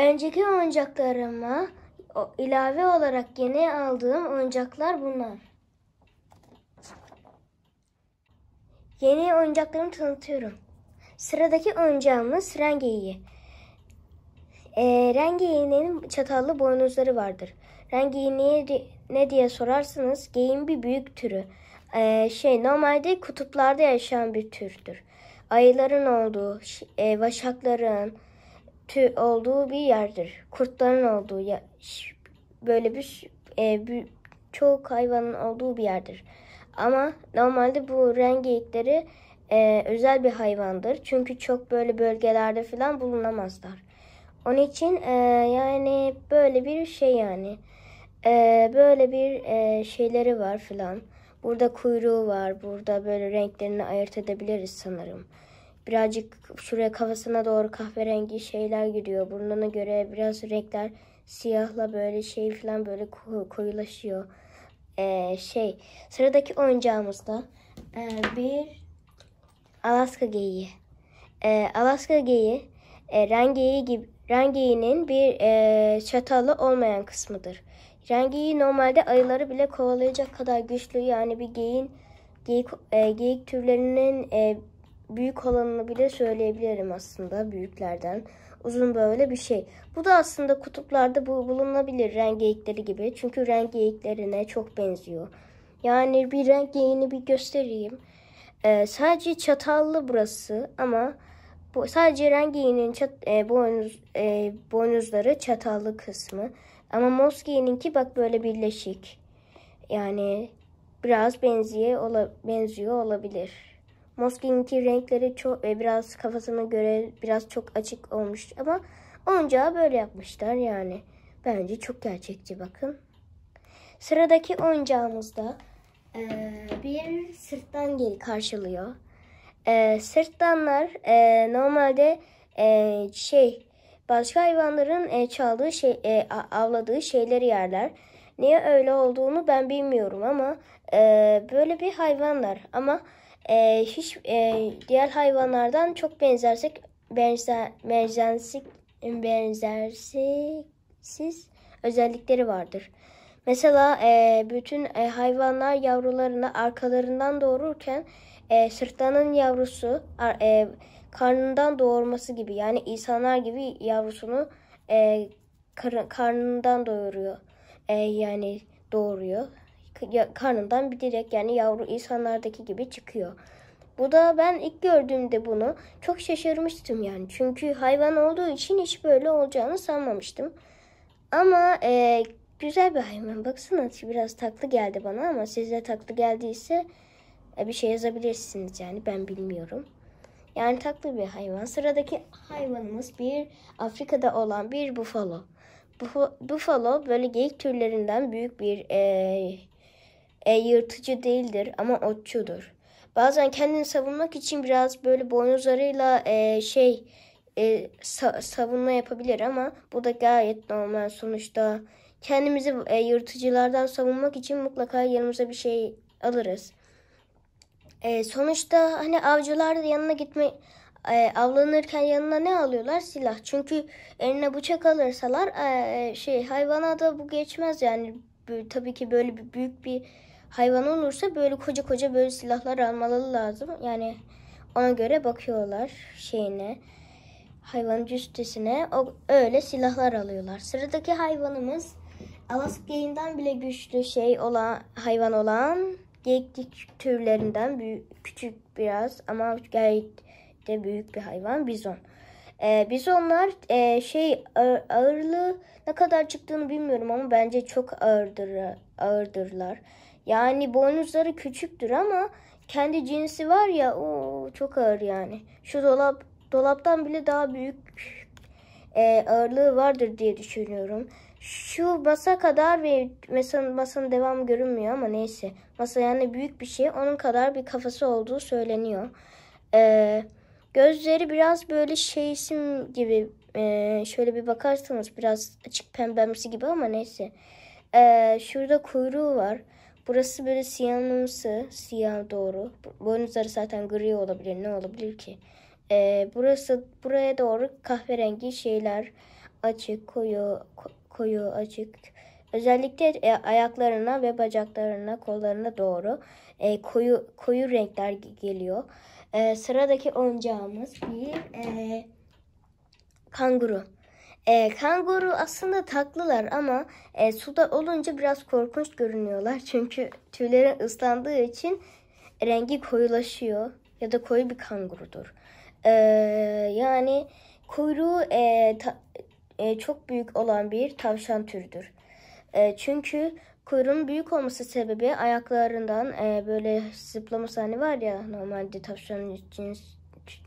Önceki oyuncaklarıma ilave olarak yeni aldığım oyuncaklar bunlar. Yeni oyuncaklarımı tanıtıyorum. Sıradaki oyuncağımız rengeyi. E, ee, rengeyi'nin çatallı boynuzları vardır. Rengeyi ne, ne diye sorarsanız geyin bir büyük türü. E, şey normalde kutuplarda yaşayan bir türdür. Ayıların olduğu, e, vaşakların, tü olduğu bir yerdir. Kurtların olduğu ya, böyle bir, e, bir çok hayvanın olduğu bir yerdir. Ama normalde bu ren e, özel bir hayvandır. Çünkü çok böyle bölgelerde falan bulunamazlar. Onun için e, yani böyle bir şey yani. E, böyle bir e, şeyleri var filan. Burada kuyruğu var. Burada böyle renklerini ayırt edebiliriz sanırım. Birazcık şuraya kafasına doğru kahverengi şeyler giriyor. Burnuna göre biraz renkler siyahla böyle şey falan böyle koyulaşıyor. Ee, şey sıradaki oyuncağımız da e, bir Alaska geyiği. E, Alaska geyiği e, rengeyi gibi Rengeyi'nin bir e, çatalı olmayan kısmıdır. Rengeyi normalde ayıları bile kovalayacak kadar güçlü yani bir geyin geyik, e, geyik türlerinin e, büyük olanını bile söyleyebilirim aslında büyüklerden. Uzun böyle bir şey. Bu da aslında kutuplarda bu bulunabilir renk geyikleri gibi. Çünkü renk geyiklerine çok benziyor. Yani bir renk geyiğini bir göstereyim. Ee, sadece çatallı burası ama bu, sadece renk geyiğinin çat, e, boynuz, e, boynuzları çatallı kısmı. Ama mos geyiğininki bak böyle birleşik. Yani biraz benziyor, ola, benziyor olabilir. Moskin'inki renkleri çok ve biraz kafasına göre biraz çok açık olmuş ama oyuncağı böyle yapmışlar yani. Bence çok gerçekçi bakın. Sıradaki oyuncağımızda e, bir sırttan geri karşılıyor. E, sırttanlar e, normalde e, şey başka hayvanların e, çaldığı şey e, avladığı şeyleri yerler. Niye öyle olduğunu ben bilmiyorum ama e, böyle bir hayvanlar ama e, hiç e, diğer hayvanlardan çok benzersek benzer benzersiz benzersiz özellikleri vardır. Mesela e, bütün e, hayvanlar yavrularını arkalarından doğururken e, sırtlanın yavrusu e, karnından doğurması gibi yani insanlar gibi yavrusunu e, karnından doğuruyor E, yani doğuruyor karnından direk yani yavru insanlardaki gibi çıkıyor. Bu da ben ilk gördüğümde bunu çok şaşırmıştım yani. Çünkü hayvan olduğu için hiç böyle olacağını sanmamıştım. Ama e, güzel bir hayvan. Baksana biraz taklı geldi bana ama size taklı geldiyse e, bir şey yazabilirsiniz yani ben bilmiyorum. Yani taklı bir hayvan. Sıradaki hayvanımız bir Afrika'da olan bir bufalo. Bufalo böyle geyik türlerinden büyük bir e, e, yırtıcı değildir ama otçudur. Bazen kendini savunmak için biraz böyle boynuzlarıyla e, şey e, sa- savunma yapabilir ama bu da gayet normal sonuçta. Kendimizi e, yırtıcılardan savunmak için mutlaka yanımıza bir şey alırız. E, sonuçta hani avcılar da yanına gitme e, avlanırken yanına ne alıyorlar? Silah. Çünkü eline bıçak alırsalar e, e şey hayvana da bu geçmez yani tabii ki böyle bir büyük bir hayvan olursa böyle koca koca böyle silahlar almalı lazım. Yani ona göre bakıyorlar şeyine hayvan cüstesine o, öyle silahlar alıyorlar. Sıradaki hayvanımız Alaska geyiğinden bile güçlü şey olan hayvan olan geyik türlerinden büyük, küçük biraz ama gayet de büyük bir hayvan bizon. Ee, bizonlar e, şey ağırlığı ne kadar çıktığını bilmiyorum ama bence çok ağırdır ağırdırlar. Yani boynuzları küçüktür ama kendi cinsi var ya o çok ağır yani. Şu dolap dolaptan bile daha büyük e, ağırlığı vardır diye düşünüyorum. Şu masa kadar ve masanın, masanın devam görünmüyor ama neyse. Masa yani büyük bir şey. Onun kadar bir kafası olduğu söyleniyor. E, gözleri biraz böyle şeysim gibi e, şöyle bir bakarsanız biraz açık pembemsi gibi ama neyse. E, şurada kuyruğu var. Burası böyle siyahımsı, siyah doğru. Boynuzları zaten gri olabilir, ne olabilir ki? Ee, burası buraya doğru kahverengi şeyler açık, koyu, koyu açık. Özellikle e, ayaklarına ve bacaklarına, kollarına doğru e, koyu koyu renkler geliyor. E, sıradaki oyuncağımız bir e, kanguru. E, kanguru aslında tatlılar ama e, suda olunca biraz korkunç görünüyorlar. Çünkü tüylerin ıslandığı için rengi koyulaşıyor ya da koyu bir kangurudur. E, yani kuyruğu e, ta, e, çok büyük olan bir tavşan türüdür. E, çünkü kuyruğun büyük olması sebebi ayaklarından e, böyle zıplama sahne var ya normalde tavşanın için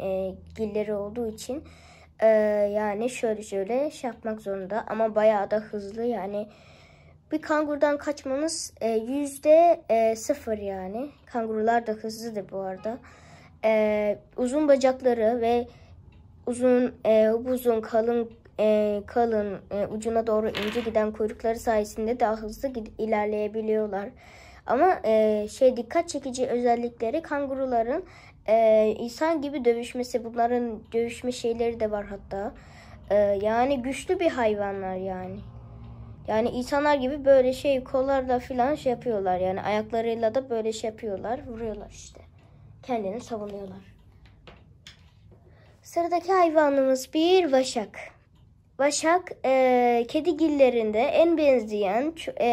e, gilleri olduğu için ee, yani şöyle şöyle şey yapmak zorunda ama bayağı da hızlı yani bir kangurdan kaçmanız e, yüzde e, sıfır yani. Kangurular da hızlıdır bu arada. Ee, uzun bacakları ve uzun e, uzun kalın e, kalın e, ucuna doğru ince giden kuyrukları sayesinde daha hızlı ilerleyebiliyorlar. Ama e, şey dikkat çekici özellikleri kanguruların e, insan gibi dövüşmesi bunların dövüşme şeyleri de var hatta. E, yani güçlü bir hayvanlar yani. Yani insanlar gibi böyle şey kollarla filan şey yapıyorlar yani ayaklarıyla da böyle şey yapıyorlar vuruyorlar işte. Kendini savunuyorlar. Sıradaki hayvanımız bir vaşak. Vaşak e, kedigillerinde en benzeyen, e,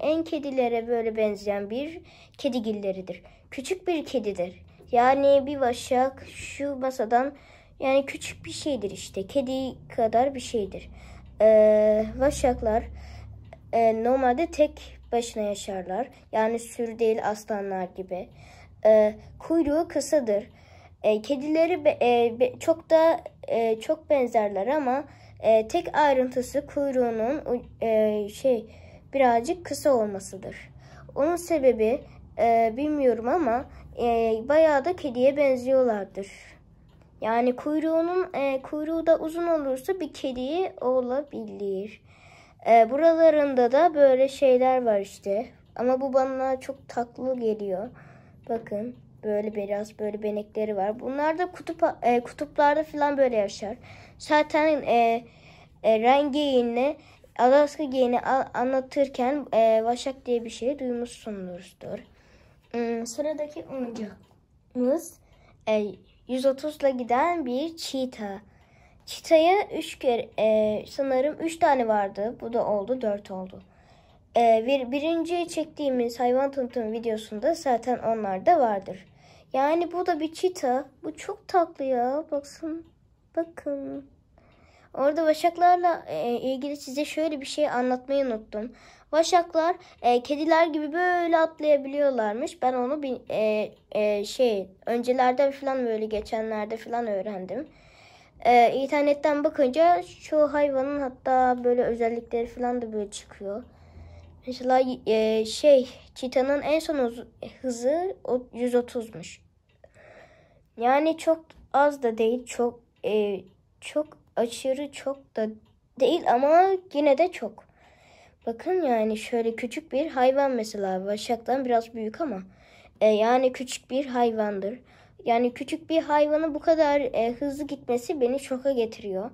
en kedilere böyle benzeyen bir kedigilleridir. Küçük bir kedidir. Yani bir başak şu masadan yani küçük bir şeydir işte. Kedi kadar bir şeydir. Ee, başaklar e, normalde tek başına yaşarlar. Yani sürü değil aslanlar gibi. Ee, kuyruğu kısadır. Ee, kedileri be, e, be, çok da e, çok benzerler ama e, tek ayrıntısı kuyruğunun e, şey birazcık kısa olmasıdır. Onun sebebi e, bilmiyorum ama e, bayağı da kediye benziyorlardır. Yani kuyruğunun e, kuyruğu da uzun olursa bir kediye olabilir. E, buralarında da böyle şeyler var işte. Ama bu bana çok tatlı geliyor. Bakın böyle biraz böyle benekleri var. Bunlar da kutup e, kutuplarda falan böyle yaşar. Zaten e, e, rengeğini Alaska geyini anlatırken e, vaşak diye bir şey duymuşsunuzdur. Ee, sıradaki oyuncağımız e, 130 ile giden bir çita. Çitaya 3 kere e, sanırım 3 tane vardı. Bu da oldu 4 oldu. E, bir, birinci çektiğimiz hayvan tanıtım videosunda zaten onlar da vardır. Yani bu da bir çita. Bu çok tatlı ya. Baksın. Bakın. Orada başaklarla e, ilgili size şöyle bir şey anlatmayı unuttum. Vaşaklar e, kediler gibi böyle atlayabiliyorlarmış. Ben onu bir, e, e, şey öncelerde falan böyle geçenlerde falan öğrendim. E, internetten bakınca şu hayvanın hatta böyle özellikleri falan da böyle çıkıyor. Mesela e, şey çitanın en son hızı 130'muş. Yani çok az da değil, çok e, çok aşırı çok da değil ama yine de çok. Bakın yani şöyle küçük bir hayvan mesela başaktan biraz büyük ama e, yani küçük bir hayvandır. Yani küçük bir hayvanın bu kadar e, hızlı gitmesi beni şoka getiriyor.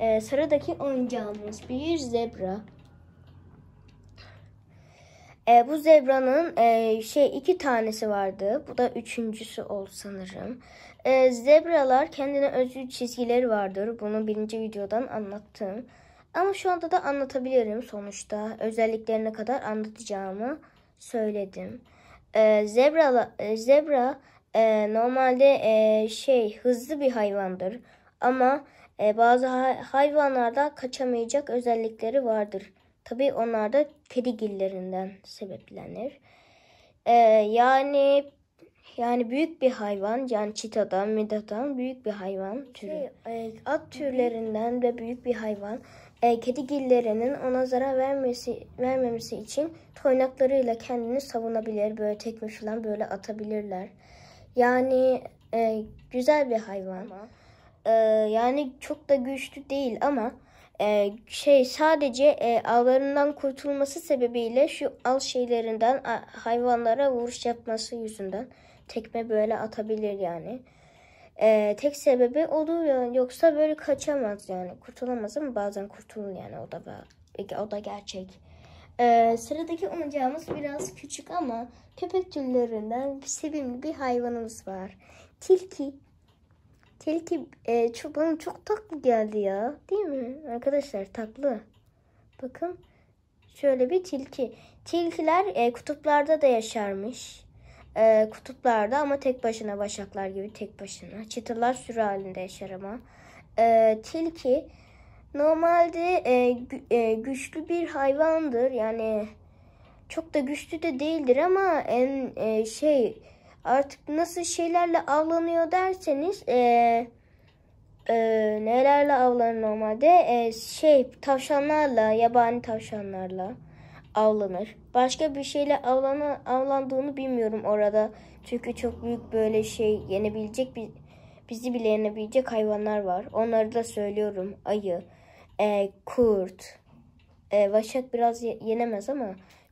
E, sıradaki oyuncağımız bir zebra. E, bu zebranın e, şey iki tanesi vardı. Bu da üçüncüsü ol sanırım. E, zebralar kendine özgü çizgileri vardır. Bunu birinci videodan anlattım. Ama şu anda da anlatabilirim sonuçta. Özelliklerine kadar anlatacağımı söyledim. Ee, zebra e, zebra e, normalde e, şey hızlı bir hayvandır. Ama e, bazı hayvanlarda kaçamayacak özellikleri vardır. Tabii onlar da kedigillerinden sebeplenir. Ee, yani yani büyük bir hayvan yani çitadan, midadan büyük bir hayvan türü. Şey, e, at türlerinden de büyük bir hayvan e, kedigillerinin ona zarar vermesi, vermemesi için toynaklarıyla kendini savunabilir. Böyle tekme falan böyle atabilirler. Yani e, güzel bir hayvan. E, yani çok da güçlü değil ama e, şey sadece e, avlarından kurtulması sebebiyle şu al şeylerinden hayvanlara vuruş yapması yüzünden tekme böyle atabilir yani e, tek sebebi olur yani yoksa böyle kaçamaz yani kurtulamaz ama bazen kurtulur yani o da o da gerçek. Ee, sıradaki oyuncağımız biraz küçük ama köpek türlerinden sevimli bir hayvanımız var. Tilki. Tilki e, çok, bana çok tatlı geldi ya. Değil mi? Arkadaşlar tatlı. Bakın. Şöyle bir tilki. Tilkiler e, kutuplarda da yaşarmış e, kutuplarda ama tek başına başaklar gibi tek başına. Çıtırlar sürü halinde yaşar ama. E, tilki normalde e, gü, e, güçlü bir hayvandır. Yani çok da güçlü de değildir ama en e, şey artık nasıl şeylerle avlanıyor derseniz e, e, nelerle avlanır normalde e, şey tavşanlarla yabani tavşanlarla avlanır. Başka bir şeyle avlanan, avlandığını bilmiyorum orada. Çünkü çok büyük böyle şey yenebilecek bir bizi bile yenebilecek hayvanlar var. Onları da söylüyorum. Ayı, e, kurt. E, vaşak biraz yenemez ama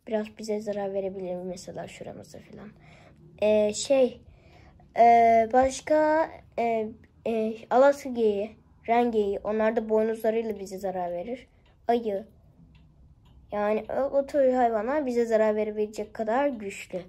biraz bize zarar verebilir mesela şuramızı falan. E, şey e, başka e, e, Alaska rengeyi onlar da boynuzlarıyla bize zarar verir. Ayı, yani o tür hayvanlar bize zarar verebilecek kadar güçlü.